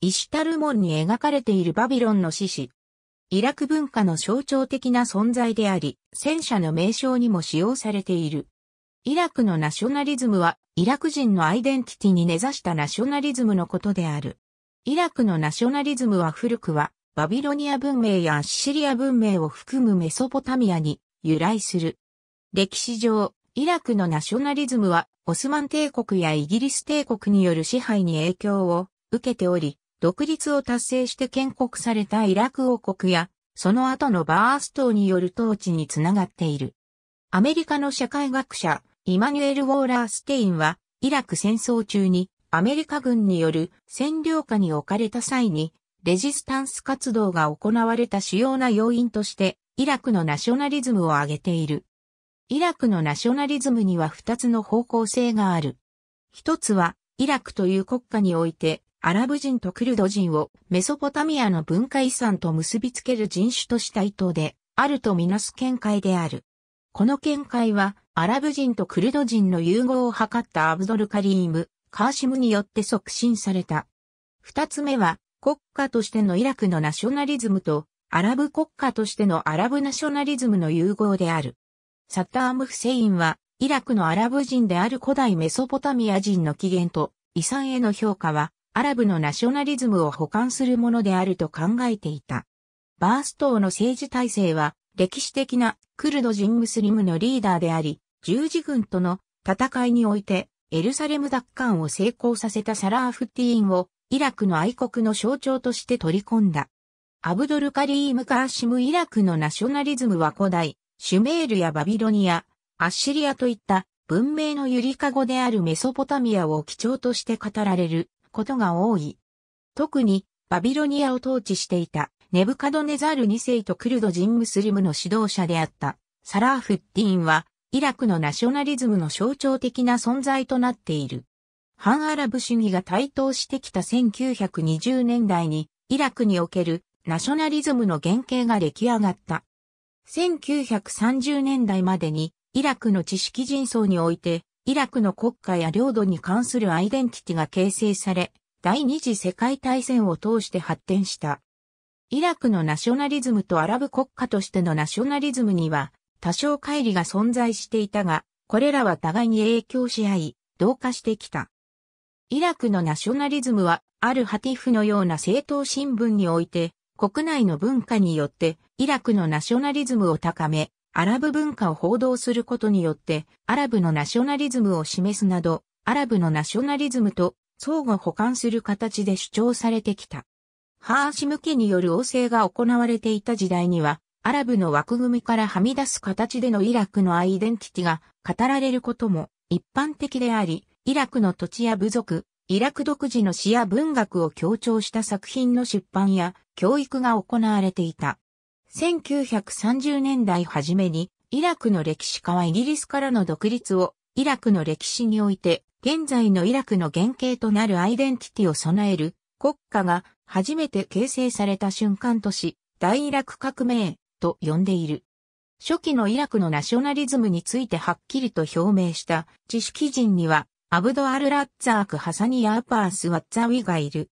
イシュタル門に描かれているバビロンの獅子。イラク文化の象徴的な存在であり、戦車の名称にも使用されている。イラクのナショナリズムは、イラク人のアイデンティティに根ざしたナショナリズムのことである。イラクのナショナリズムは古くは、バビロニア文明やシリア文明を含むメソポタミアに由来する。歴史上、イラクのナショナリズムは、オスマン帝国やイギリス帝国による支配に影響を受けており、独立を達成して建国されたイラク王国や、その後のバース島による統治につながっている。アメリカの社会学者、イマニュエル・ウォーラー・ステインは、イラク戦争中にアメリカ軍による占領下に置かれた際に、レジスタンス活動が行われた主要な要因として、イラクのナショナリズムを挙げている。イラクのナショナリズムには二つの方向性がある。一つは、イラクという国家において、アラブ人とクルド人をメソポタミアの文化遺産と結びつける人種とした意図で、あるとみなす見解である。この見解は、アラブ人とクルド人の融合を図ったアブドルカリーム、カーシムによって促進された。二つ目は、国家としてのイラクのナショナリズムと、アラブ国家としてのアラブナショナリズムの融合である。サッターム・フセインは、イラクのアラブ人である古代メソポタミア人の起源と遺産への評価は、アラブのナショナリズムを補完するものであると考えていた。バース島の政治体制は歴史的なクルド人ムスリムのリーダーであり、十字軍との戦いにおいてエルサレム奪還を成功させたサラーフティーンをイラクの愛国の象徴として取り込んだ。アブドルカリーム・カーシム・イラクのナショナリズムは古代、シュメールやバビロニア、アッシリアといった文明のゆりかごであるメソポタミアを基調として語られることが多い。特にバビロニアを統治していたネブカドネザール2世とクルド人ムスリムの指導者であったサラーフッディンはイラクのナショナリズムの象徴的な存在となっている。反アラブ主義が台頭してきた1920年代にイラクにおけるナショナリズムの原型が出来上がった。1930年代までにイラクの知識人層においてイラクの国家や領土に関するアイデンティティが形成され、第二次世界大戦を通して発展した。イラクのナショナリズムとアラブ国家としてのナショナリズムには多少乖離が存在していたが、これらは互いに影響し合い、同化してきた。イラクのナショナリズムは、アルハティフのような政党新聞において、国内の文化によってイラクのナショナリズムを高め、アラブ文化を報道することによって、アラブのナショナリズムを示すなど、アラブのナショナリズムと相互補完する形で主張されてきた。ハーシム家による王政が行われていた時代には、アラブの枠組みからはみ出す形でのイラクのアイデンティティが語られることも一般的であり、イラクの土地や部族、イラク独自の詩や文学を強調した作品の出版や教育が行われていた。1930年代初めに、イラクの歴史家はイギリスからの独立を、イラクの歴史において、現在のイラクの原型となるアイデンティティを備える国家が初めて形成された瞬間とし、大イラク革命と呼んでいる。初期のイラクのナショナリズムについてはっきりと表明した知識人には、アブドアル・ラッツァーク・ハサニ・アーパース・ワッツァウィがいる。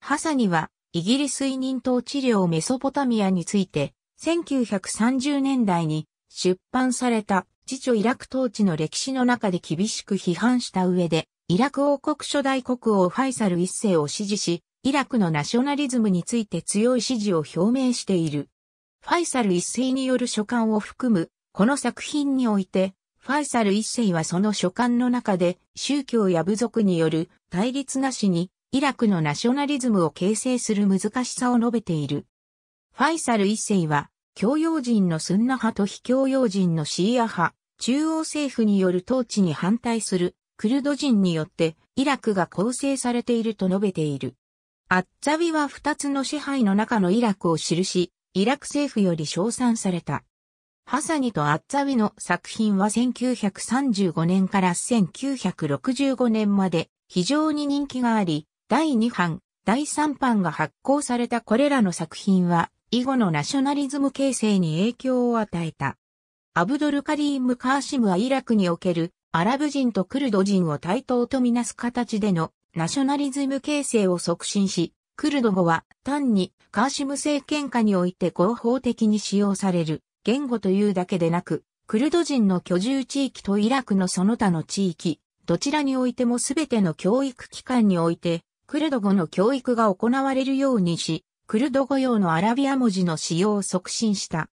ハサニはイギリス委任統治領メソポタミアについて、1930年代に出版された自著イラク統治の歴史の中で厳しく批判した上で、イラク王国初代国王ファイサル一世を支持し、イラクのナショナリズムについて強い支持を表明している。ファイサル一世による書簡を含む、この作品において、ファイサル一世はその書簡の中で宗教や部族による対立なしにイラクのナショナリズムを形成する難しさを述べている。ファイサル一世は、教養人のスンナ派と非教養人のシーア派、中央政府による統治に反対するクルド人によってイラクが構成されていると述べている。アッツァビは二つの支配の中のイラクを記し、イラク政府より称賛された。ハサニとアッツァビの作品は1935年から1965年まで非常に人気があり、第2版、第3版が発行されたこれらの作品は、以後のナショナリズム形成に影響を与えた。アブドルカリーム・カーシムはイラクにおけるアラブ人とクルド人を対等とみなす形でのナショナリズム形成を促進し、クルド語は単にカーシム政権下において合法的に使用される言語というだけでなく、クルド人の居住地域とイラクのその他の地域、どちらにおいても全ての教育機関においてクルド語の教育が行われるようにし、クルド語用のアラビア文字の使用を促進した。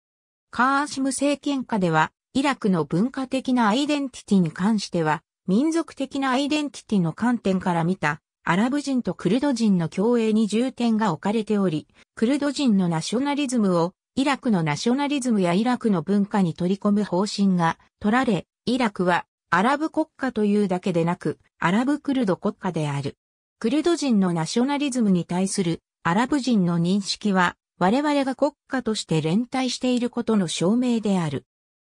カーシム政権下では、イラクの文化的なアイデンティティに関しては、民族的なアイデンティティの観点から見た、アラブ人とクルド人の共栄に重点が置かれており、クルド人のナショナリズムを、イラクのナショナリズムやイラクの文化に取り込む方針が取られ、イラクはアラブ国家というだけでなく、アラブクルド国家である。クルド人のナショナリズムに対するアラブ人の認識は、我々が国家として連帯していることの証明である。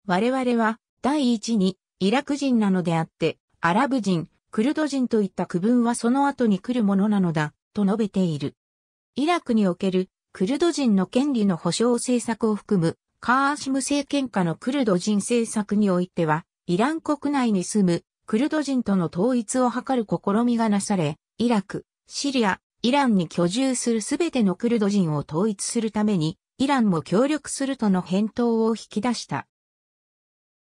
我々は、第一に、イラク人なのであって、アラブ人、クルド人といった区分はその後に来るものなのだ、と述べている。イラクにおける、クルド人の権利の保障政策を含む、カーシム政権下のクルド人政策においては、イラン国内に住むクルド人との統一を図る試みがなされ、イラク、シリア、イランに居住するすべてのクルド人を統一するために、イランも協力するとの返答を引き出した。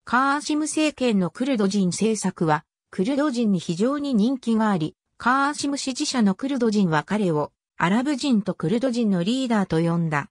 カーシム政権のクルド人政策は、クルド人に非常に人気があり、カーシム支持者のクルド人は彼を、アラブ人とクルド人のリーダーと呼んだ。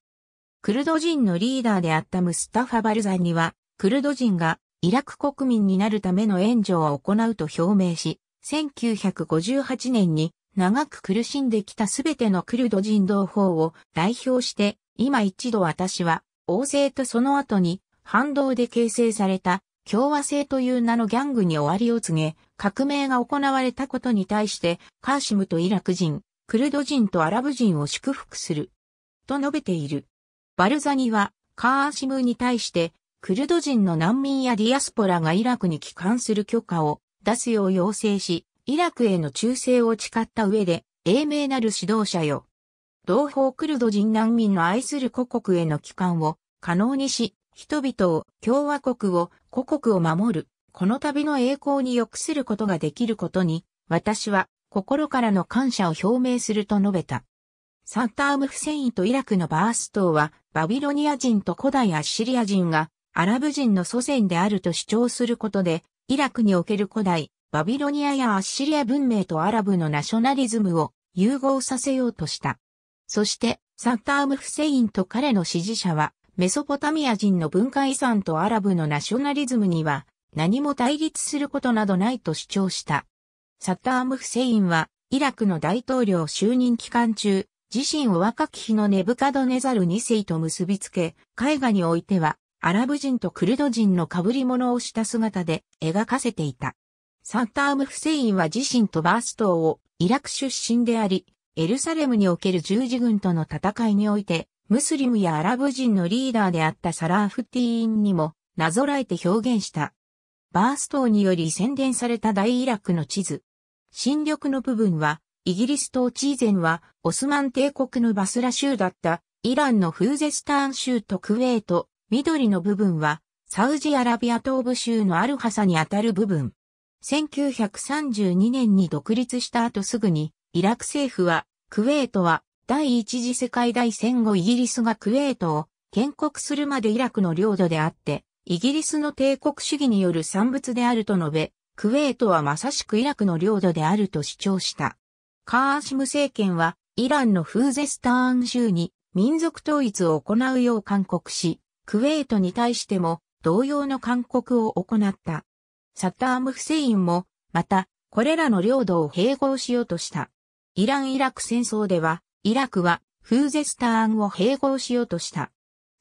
クルド人のリーダーであったムスタファ・バルザニは、クルド人がイラク国民になるための援助を行うと表明し、1958年に長く苦しんできたすべてのクルド人同胞を代表して、今一度私は、王政とその後に、反動で形成された共和制という名のギャングに終わりを告げ、革命が行われたことに対して、カーシムとイラク人、クルド人とアラブ人を祝福する。と述べている。バルザニは、カーシムに対して、クルド人の難民やディアスポラがイラクに帰還する許可を出すよう要請し、イラクへの忠誠を誓った上で、英明なる指導者よ。同胞クルド人難民の愛する故国への帰還を可能にし、人々を、共和国を、故国を守る、この旅の栄光に良くすることができることに、私は心からの感謝を表明すると述べた。サッターム・フセインとイラクのバース島は、バビロニア人と古代アッシリア人が、アラブ人の祖先であると主張することで、イラクにおける古代、バビロニアやアッシリア文明とアラブのナショナリズムを融合させようとした。そして、サッターム・フセインと彼の支持者は、メソポタミア人の文化遺産とアラブのナショナリズムには、何も対立することなどないと主張した。サッターム・フセインは、イラクの大統領就任期間中、自身を若き日のネブカドネザル2世と結びつけ、絵画においては、アラブ人とクルド人の被り物をした姿で描かせていた。サッターム・フセインは自身とバーストをイラク出身であり、エルサレムにおける十字軍との戦いにおいて、ムスリムやアラブ人のリーダーであったサラーフティーンにもなぞらえて表現した。バーストにより宣伝された大イラクの地図。新緑の部分は、イギリス統治以前は、オスマン帝国のバスラ州だった、イランのフーゼスターン州とクウェート、緑の部分は、サウジアラビア東部州のアルハサにあたる部分。1932年に独立した後すぐに、イラク政府は、クウェートは、第一次世界大戦後イギリスがクウェートを建国するまでイラクの領土であって、イギリスの帝国主義による産物であると述べ、クウェートはまさしくイラクの領土であると主張した。カーシム政権は、イランのフーゼスターン州に民族統一を行うよう勧告し、クウェートに対しても同様の勧告を行った。サッターム・フセインも、また、これらの領土を併合しようとした。イラン・イラク戦争では、イラクはフーゼスターンを併合しようとした。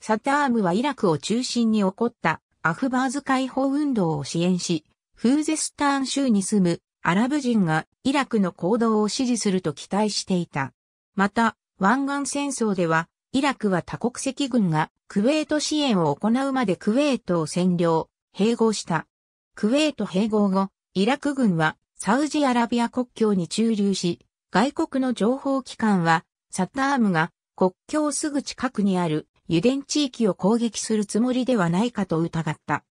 サタームはイラクを中心に起こったアフバーズ解放運動を支援し、フーゼスターン州に住むアラブ人がイラクの行動を支持すると期待していた。また、湾岸戦争ではイラクは多国籍軍がクウェート支援を行うまでクウェートを占領、併合した。クウェート併合後、イラク軍はサウジアラビア国境に駐留し、外国の情報機関はサッタームが国境すぐ近くにある油田地域を攻撃するつもりではないかと疑った。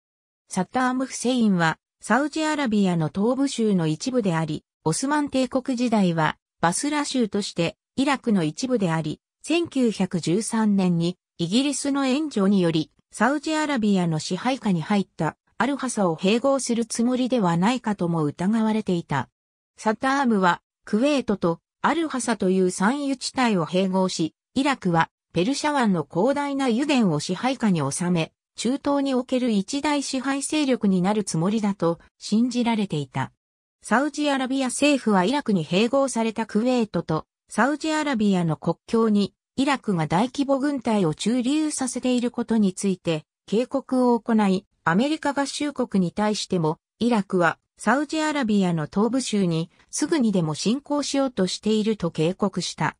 サッターム・フセインはサウジアラビアの東部州の一部であり、オスマン帝国時代はバスラ州としてイラクの一部であり、1913年にイギリスの援助によりサウジアラビアの支配下に入ったアルハサを併合するつもりではないかとも疑われていた。サタームはクウェートとアルハサという産油地帯を併合し、イラクはペルシャ湾の広大な油田を支配下に収め、中東における一大支配勢力になるつもりだと信じられていた。サウジアラビア政府はイラクに併合されたクウェートとサウジアラビアの国境にイラクが大規模軍隊を駐留させていることについて警告を行い、アメリカ合衆国に対しても、イラクはサウジアラビアの東部州にすぐにでも侵攻しようとしていると警告した。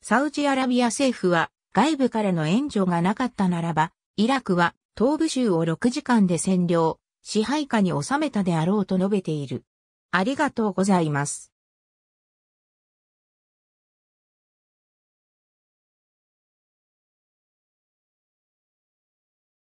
サウジアラビア政府は外部からの援助がなかったならば、イラクは東部州を6時間で占領、支配下に収めたであろうと述べている。ありがとうございます。